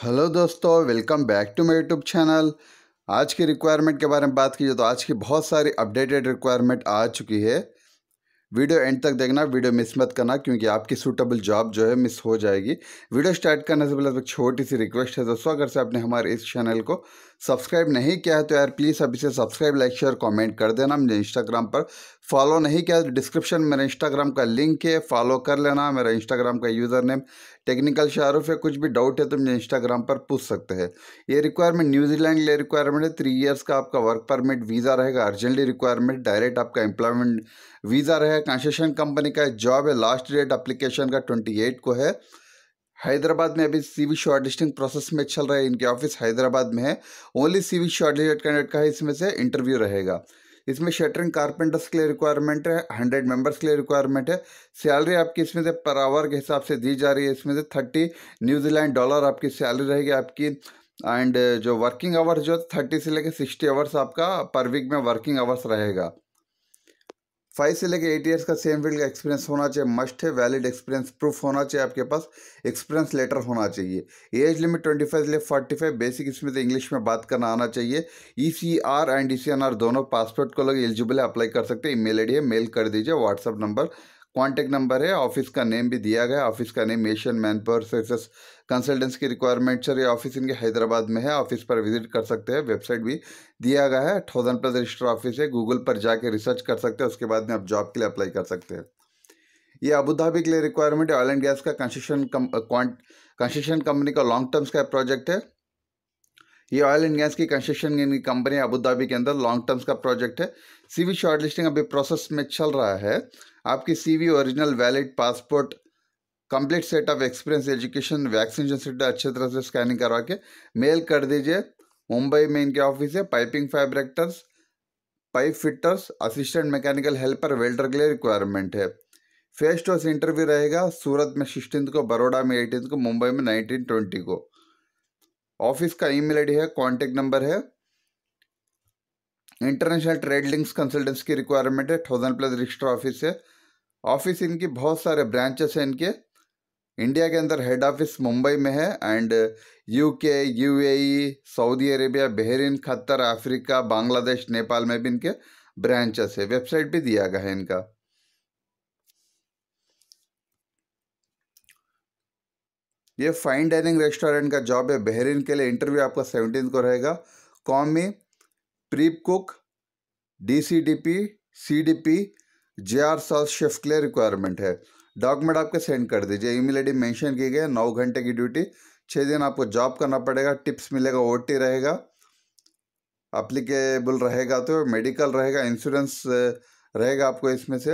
hello दोस्तों welcome back to my YouTube channel आज की रिक्वायरमेंट के बारे में बात कीजिए तो आज की बहुत सारी अपडेटेड रिक्वायरमेंट आ चुकी है वीडियो एंड तक देखना वीडियो मिस मत करना क्योंकि आपकी सूटेबल जॉब जो है मिस हो जाएगी वीडियो स्टार्ट करने से पहले एक छोटी सी रिक्वेस्ट है दोस्तों अगर से आपने हमारे इस चैनल को सब्सक्राइब नहीं किया है तो यार प्लीज़ अभी इसे सब्सक्राइब लाइक शेयर कमेंट कर देना मुझे इंस्टाग्राम पर फॉलो नहीं किया डिस्क्रिप्शन मेरे इंस्टाग्राम का लिंक है फॉलो कर लेना मेरा इंस्टाग्राम का यूज़र नेम टेक्निकल शाहरुफ है कुछ भी डाउट है तो मुझे इंस्टाग्राम पर पूछ सकते हैं ये रिक्वायरमेंट न्यूजीलैंड लिए रिक्वायरमेंट है थ्री इयर्स का आपका वर्क परमिट वीज़ा रहेगा अर्जेंटली रिक्वायरमेंट डायरेक्ट आपका एम्प्लॉयमेंट वीज़ा रहेगा कंस्ट्रक्शन कंपनी का जॉब है लास्ट डेट अप्लीकेशन का ट्वेंटी को है हैदराबाद में अभी सीवी शॉर्टलिस्टिंग प्रोसेस में चल रहा है इनके ऑफिस हैदराबाद में है ओनली सीवी शॉर्टलिस्ट कैंडिडेट का है इसमें से इंटरव्यू रहेगा इसमें शटरिंग कारपेंटर्स के लिए रिक्वायरमेंट है हंड्रेड मेंबर्स के लिए रिक्वायरमेंट है सैलरी आपकी इसमें से पर आवर के हिसाब से दी जा रही है इसमें से थर्टी न्यूजीलैंड डॉलर आपकी सैलरी रहेगी आपकी एंड जो वर्किंग आवर्स जो थर्टी से लेकर सिक्सटी आवर्स आपका पर वीक में वर्किंग आवर्स रहेगा फाइव से लेकर एट ईयर्स का सेम फील्ड का एक्सपीरियंस होना चाहिए मस्ट है वैलिड एक्सपीरियंस प्रूफ होना चाहिए आपके पास एक्सपीरियंस लेटर होना चाहिए एज लिमिट ट्वेंटी फाइव से फोर्टी फाइव बेसिक इसमें तो इंग्लिश में बात करना आना चाहिए E C R and E C N R दोनों पासपोर्ट को लोग एलिजिबल है अप्लाई कर सकते हैं ई मेल आई डी है मेल कर दीजिए व्हाट्सअप नंबर कॉन्टैक्ट नंबर है ऑफिस का नेम भी दिया गया ऑफिस का name Asian manpower services consultants की रिक्वायरमेंट सर ये ऑफिस इनके हैदराबाद में है ऑफिस पर विजिट कर सकते हैं वेबसाइट भी दिया गया है थाउजेंड प्लस रजिस्टर ऑफिस है गूगल पर जाके रिसर्च कर सकते हैं उसके बाद में आप जॉब के लिए अप्लाई कर सकते हैं ये अबूधाबी के लिए रिक्वायरमेंट ऑयल एंड गैस का कंस्ट्रक्शन कंस्ट्रक्शन कंपनी का लॉन्ग टर्म्स का प्रोजेक्ट है ये ऑयल एंड गैस की कंस्ट्रक्शन कंपनी अबूधाबी के अंदर लॉन्ग टर्म्स का प्रोजेक्ट है सीवी शॉर्ट लिस्टिंग अभी प्रोसेस में चल रहा है आपकी CV original valid passport complete set of experience education vaccination set अच्छे तरह से स्कैनिंग करवा के मेल कर दीजिए मुंबई में इनके ऑफिस है piping fabricators pipe fitters assistant mechanical helper welder के लिए रिक्वायरमेंट है फेस टू फेस इंटरव्यू रहेगा सूरत में सिक्सटीन को बड़ोड़ा में एटीन को मुंबई में नाइनटीन ट्वेंटी को ऑफिस का ईमेल आईडी है कॉन्टेक्ट नंबर है इंटरनेशनल ट्रेड लिंक्स कंसल्टेंस की रिक्वायरमेंट है थाउजेंड प्लस रजिस्टर ऑफिस है ऑफिस इनकी बहुत सारे ब्रांचेस हैं इनके इंडिया के अंदर हेड ऑफिस मुंबई में है and UK UAE Saudi Arabia Bahrain Qatar Africa Bangladesh Nepal में भी इनके ब्रांचेस है वेबसाइट भी दिया गया है इनका ये फाइन डाइनिंग रेस्टोरेंट का जॉब है बहरीन के लिए इंटरव्यू आपका सेवनटीन को रहेगा commis prep cook D C D P C D P J R साल शिफ्ट के लिए रिक्वायरमेंट है डॉक्यूमेंट आपके सेंड कर दीजिए ईमेल आई मेंशन की गई नौ घंटे की ड्यूटी छः दिन आपको जॉब करना पड़ेगा टिप्स मिलेगा ओ रहेगा अप्लीकेबल रहेगा तो मेडिकल रहेगा इंश्योरेंस रहेगा आपको इसमें से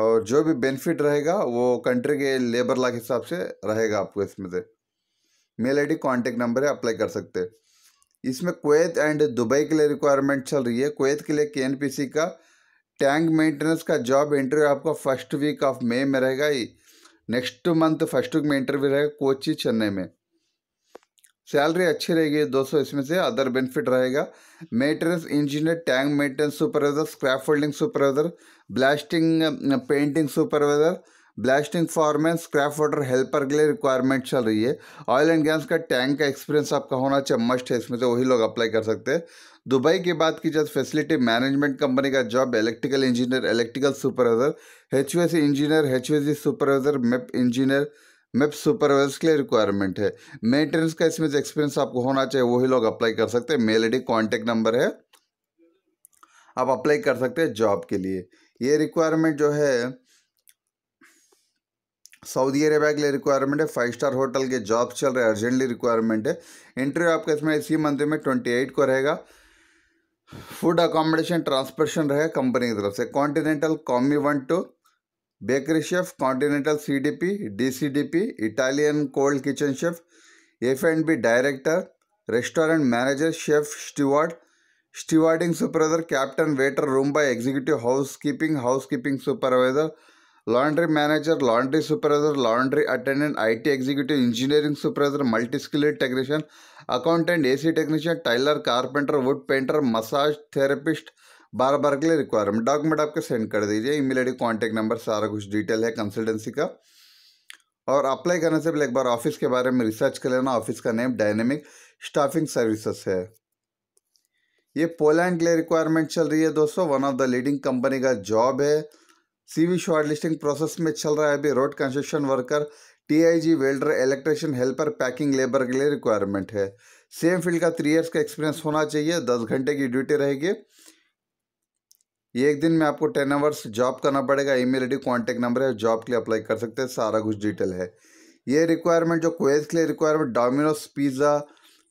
और जो भी बेनिफिट रहेगा वो कंट्री के लेबर लॉ के हिसाब से रहेगा आपको इसमें से मेल डी कॉन्टेक्ट नंबर है अप्लाई कर सकते हैं इसमें कुवैत एंड दुबई के लिए रिक्वायरमेंट चल रही है कुवैत के लिए के का टैंक मेंटेनेंस का जॉब इंटरव्यू आपका फर्स्ट वीक ऑफ मे में रहेगा ही नेक्स्ट मंथ फर्स्ट वीक में इंटरव्यू रहेगा कोची चेन्नई में सैलरी अच्छी रहेगी दोस्तों इसमें से अदर बेनिफिट रहेगा maintenance engineer tank maintenance supervisor scrap folding supervisor blasting painting supervisor blasting foreman scrap water helper के लिए रिक्वायरमेंट चल रही है ऑयल एंड गैस का टैंक का एक्सपीरियंस आपका होना चाहिए मस्ट है इसमें से वही लोग अप्लाई कर सकते हैं दुबई के बाद की जब फैसिलिटी मैनेजमेंट कंपनी का job electrical engineer electrical supervisor H U engineer H U supervisor MEP engineer MEP supervisor के लिए रिक्वायरमेंट है मेंटेनेंस का इसमें एक्सपीरियंस आपको होना चाहिए वही लोग अप्लाई कर सकते हैं मेल आई डी नंबर है आप अप्लाई कर सकते हैं जॉब के लिए ये रिक्वायरमेंट जो है सऊदी अरेबिया के लिए रिक्वायरमेंट है फाइव स्टार होटल के जॉब चल रहे हैं अर्जेंटली रिक्वायरमेंट है इंटरव्यू आपका इसमें इसी मंथ में ट्वेंटी एट को रहेगा फूड अकोमोडेशन ट्रांसपोर्टेशन रहे कंपनी की तरफ से continental commis one two bakery chef continental CDP DCDP Italian cold kitchen chef F and B director restaurant manager chef steward stewarding supervisor captain waiter room boy executive house keeping house keeping supervisor laundry manager laundry supervisor laundry attendant IT executive engineering supervisor multi skilled technician accountant AC technician tiler carpenter wood painter massage therapist bar bar के लिए requirement document आपके send कर दीजिए email ID contact number सारा कुछ detail है consultancy का और अप्लाई करने से पहले एक बार ऑफिस के बारे में रिसर्च कर लेना ऑफिस का नेम डायनेमिक स्टाफिंग सर्विसेज है ये पोलैंड के लिए रिक्वायरमेंट चल रही है दोस्तों one of the leading company का जॉब है सीवी शॉर्ट लिस्टिंग प्रोसेस में चल रहा है अभी road construction worker TIG welder electrician helper packing labour के लिए रिक्वायरमेंट है सेम फील्ड का थ्री इयर्स का एक्सपीरियंस होना चाहिए दस घंटे की ड्यूटी रहेगी एक दिन में आपको टेन आवर्स जॉब करना पड़ेगा ईमेल आईडी कांटेक्ट नंबर है जॉब के लिए अप्लाई कर सकते हैं सारा कुछ डिटेल है ये रिक्वायरमेंट जो क्वेज के लिए रिक्वायरमेंट डोमिनोज पिज़्ज़ा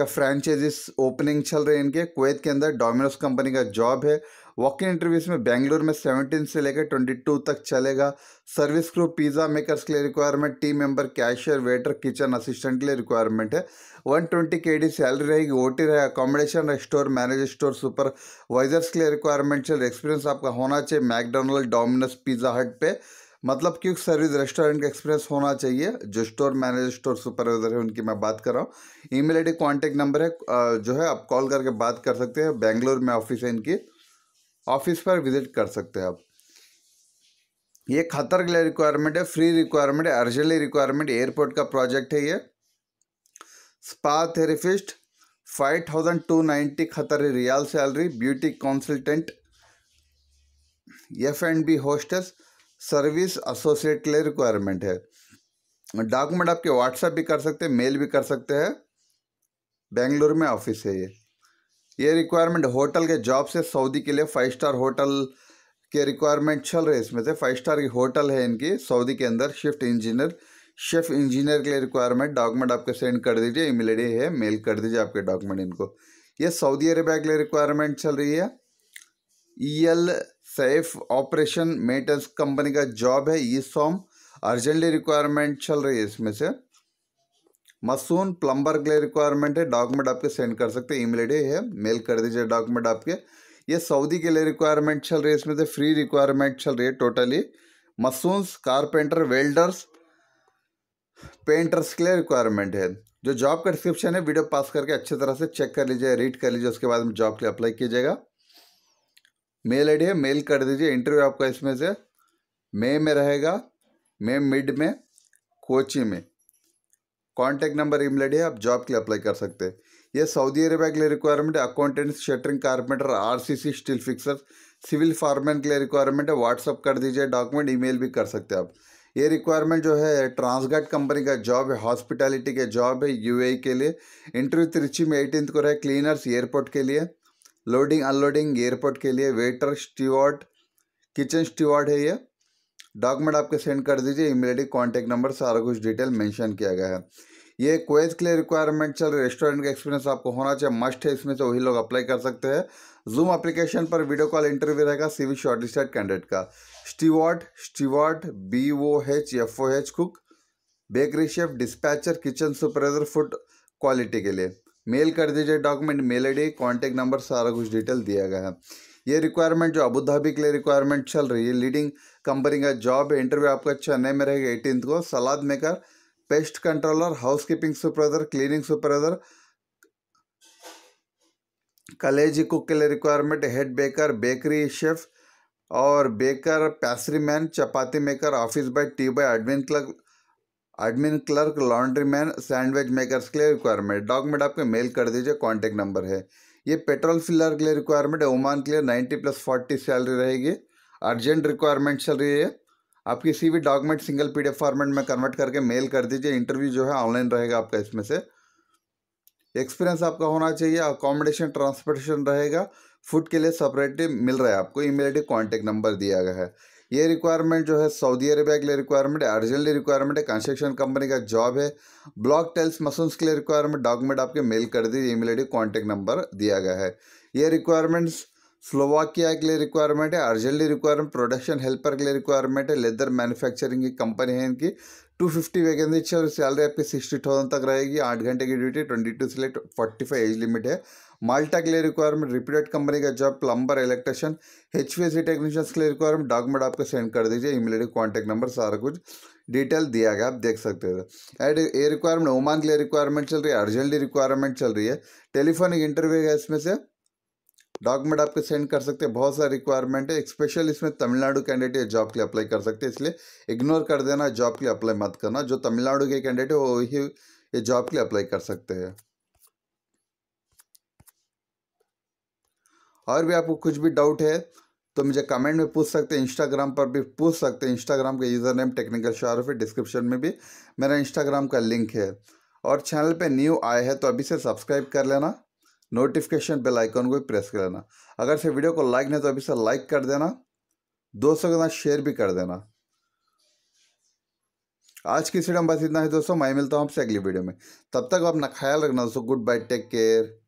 का फ्रेंचाइजिस ओपनिंग चल रहे हैं इनके कुवैत के अंदर डोमिनोज कंपनी का जॉब है वॉक इन इंटरव्यूज में बेंगलुरु में सेवनटीन से लेकर ट्वेंटी टू तक चलेगा सर्विस क्रू पिज़्ज़ा मेकर्स के लिए requirement team member cashier waiter kitchen assistant के लिए रिक्वायरमेंट है one twenty K D salary रहेगी ओ टी रहेगा accommodation store manager store supervisors के लिए रिक्वायरमेंट चल एक्सपीरियंस आपका होना चाहिए मैकडोनल्ड डोमिनोज पिज़्ज़ा हट पे मतलब कि सर्विस रेस्टोरेंट का एक्सपीरियंस होना चाहिए जो स्टोर मैनेजर स्टोर सुपरवाइजर है उनकी मैं बात कर रहा हूँ ईमेल आईडी कांटेक्ट नंबर है जो है आप कॉल करके बात कर सकते हैं बेंगलोर में ऑफिस है इनकी ऑफिस पर विजिट कर सकते हैं आप ये खतर के लिए रिक्वायरमेंट है फ्री रिक्वायरमेंट है अर्जेंटली रिक्वायरमेंट एयरपोर्ट का प्रोजेक्ट है ये spa therapist five thousand two ninety Qatar riyal salary beauty consultant F and B hostess service associate के लिए रिक्वायरमेंट है डॉक्यूमेंट आपके व्हाट्सएप भी कर सकते हैं मेल भी कर सकते हैं बेंगलुरु में ऑफिस है ये ये रिक्वायरमेंट होटल के जॉब से सऊदी के लिए फाइव स्टार होटल के रिक्वायरमेंट चल रहे इसमें से फाइव स्टार की होटल है इनकी सऊदी के अंदर शिफ्ट इंजीनियर शेफ इंजीनियर के लिए रिक्वायरमेंट डॉक्यूमेंट आपके सेंड कर दीजिए ईमेल है मेल कर दीजिए आपके डॉक्यूमेंट इनको ये सऊदी अरेबिया के लिए रिक्वायरमेंट चल रही है ईएल सैफ ऑपरेशन मेंटेनेंस कंपनी का जॉब है ई सॉम अर्जेंटली रिक्वायरमेंट चल रही है इसमें से मसून प्लम्बर के लिए रिक्वायरमेंट है डॉक्यूमेंट आपके सेंड कर सकते हैं ईमेल आई है मेल कर दीजिए डॉक्यूमेंट आपके ये सऊदी के लिए रिक्वायरमेंट चल रही है इसमें से फ्री रिक्वायरमेंट चल रही है totally masons carpenter welders painters के लिए रिक्वायरमेंट है जो जॉब का डिस्क्रिप्शन है वीडियो पास करके अच्छे तरह से चेक कर लीजिए रीड कर लीजिए उसके बाद में जॉब के लिए अप्लाई कीजिएगा मेल आई डी है मेल कर दीजिए इंटरव्यू आपका इसमें से मे में रहेगा मे मिड में कोची में कॉन्टैक्ट नंबर ईमेल आई है आप जॉब के लिए अप्लाई कर सकते हैं ये सऊदी अरेबिया के लिए रिक्वायरमेंट है accountant shuttering carpenter RCC steel fixer civil foreman के लिए रिक्वायरमेंट है व्हाट्सअप कर दीजिए डॉक्यूमेंट ईमेल भी कर सकते हैं आप ये रिक्वायरमेंट जो है ट्रांसगार्ड कंपनी का जॉब है हॉस्पिटैलिटी के जॉब है यूएई e के लिए इंटरव्यू तिरची में एटीन को रहे क्लीनर्स एयरपोर्ट के लिए लोडिंग अनलोडिंग एयरपोर्ट के लिए वेटर स्टीवर्ट किचन स्टीवर्ट है ये डॉक्यूमेंट आपके सेंड कर दीजिए इमीडिएटली कॉन्टैक्ट नंबर सारा कुछ डिटेल मेंशन किया गया है ये क्वेज के लिए रिक्वायरमेंट चल रेस्टोरेंट का एक्सपीरियंस आपको होना चाहिए मस्ट है इसमें से वही लोग अप्लाई कर सकते हैं जूम अप्लीकेशन पर वीडियो कॉल इंटरव्यू रहेगा सीवी शॉर्टलिस्टेड कैंडिडेट का steward steward B O H F O H cook bakery chef dispatcher kitchen supervisor food quality के लिए मेल कर दीजिए document mail I D contact number सारा कुछ detail दिया गया है ये रिक्वायरमेंट जो अबू धाबी के लिए रिक्वायरमेंट चल रही है लीडिंग कंपनी का जॉब इंटरव्यू आपका चेन्नई में रहेगा एटीनथ को salad maker pest controller housekeeping supervisor cleaning supervisor कलेजी कुक के लिए requirement head baker bakery chef और baker pastry man chapati maker office boy tea boy admin clerk admin clerk laundry man sandwich makers के लिए requirement document आपके mail कर दीजिए contact number है ये पेट्रोल फिलर के लिए रिक्वायरमेंट है ओमान के लिए नाइन्टी प्लस फोर्टी सैलरी रहेगी अर्जेंट रिक्वायरमेंट चल रही है आप किसी भी डॉक्यूमेंट सिंगल पीडीएफ फॉर्मेट में कन्वर्ट करके मेल कर दीजिए इंटरव्यू जो है ऑनलाइन रहेगा आपका इसमें से एक्सपीरियंस आपका होना चाहिए अकोमोडेशन ट्रांसपोर्टेशन रहेगा फूड के लिए सेपरेटली मिल रहा है आपको ईमेल आई डी नंबर दिया गया है ये रिक्वायरमेंट जो है सऊदी अरेबिया के लिए रिक्वायरमेंट है अर्जेंट रिक्वायरमेंट है कंस्ट्रक्शन कंपनी का जॉब है ब्लॉक टेल्स मसूस के लिए रिक्वायरमेंट डॉक्यूमेंट आपके मेल कर दीजिए ईमेल डी कॉन्टैक्ट नंबर दिया गया है ये रिक्वायरमेंट्स स्लोवाकिया के लिए रिक्वायरमेंट है अर्जेंटली रिक्वायरमेंट प्रोडक्शन हेल्पर के लिए रिक्वायरमेंट है लेदर मैन्युफैक्चरिंग की कंपनी है इनकी टू फिफ्टी वैकेंसी और सैलरी आपकी सिक्सटी थाउजेंड तक रहेगी आठ घंटे की ड्यूटी ट्वेंटी टू से late forty five age limit है माल्टा के लिए रिक्वायरमेंट रिप्यूटेड कंपनी का job plumber electrician H technicians के लिए रिक्वायरमेंट डॉक्यूमेंट आपको सेंड कर दीजिए ईमेल कॉन्टैक्ट नंबर सारा कुछ डिटेल दिया गया आप देख सकते हो एड ये रिक्वायरमेंट ओमान के लिए रिक्वायरमेंट चल रही है अर्जेंटली रिक्वायरमेंट चल रही है टेलीफोनिक इंटरव्यू है इसमें से डॉक्यूमेंट आपके सेंड कर सकते हैं बहुत सारे रिक्वायरमेंट है स्पेशल इसमें तमिलनाडु कैंडिडेट जॉब के लिए अप्लाई कर सकते हैं इसलिए इग्नोर कर देना जॉब के लिए अप्लाई मत करना जो तमिलनाडु के कैंडिडेट है वो ही ये जॉब के लिए अप्लाई कर सकते हैं और भी आपको कुछ भी डाउट है तो मुझे कमेंट में पूछ सकते हैं इंस्टाग्राम पर भी पूछ सकते हैं इंस्टाग्राम का यूज़र नेम टेक्निकल शारफ है डिस्क्रिप्शन में भी मेरा इंस्टाग्राम का लिंक है और चैनल पे न्यू आए हैं तो अभी से सब्सक्राइब कर लेना नोटिफिकेशन बेल आइकन को भी प्रेस कर लेना अगर से वीडियो को लाइक नहीं तो अभी से लाइक कर देना दोस्तों के साथ शेयर भी कर देना आज की सीडियो में बस इतना ही दोस्तों मैं मिलता हूँ आपसे अगली वीडियो में तब तक अपना ख्याल रखना दोस्तों गुड बाय टेक केयर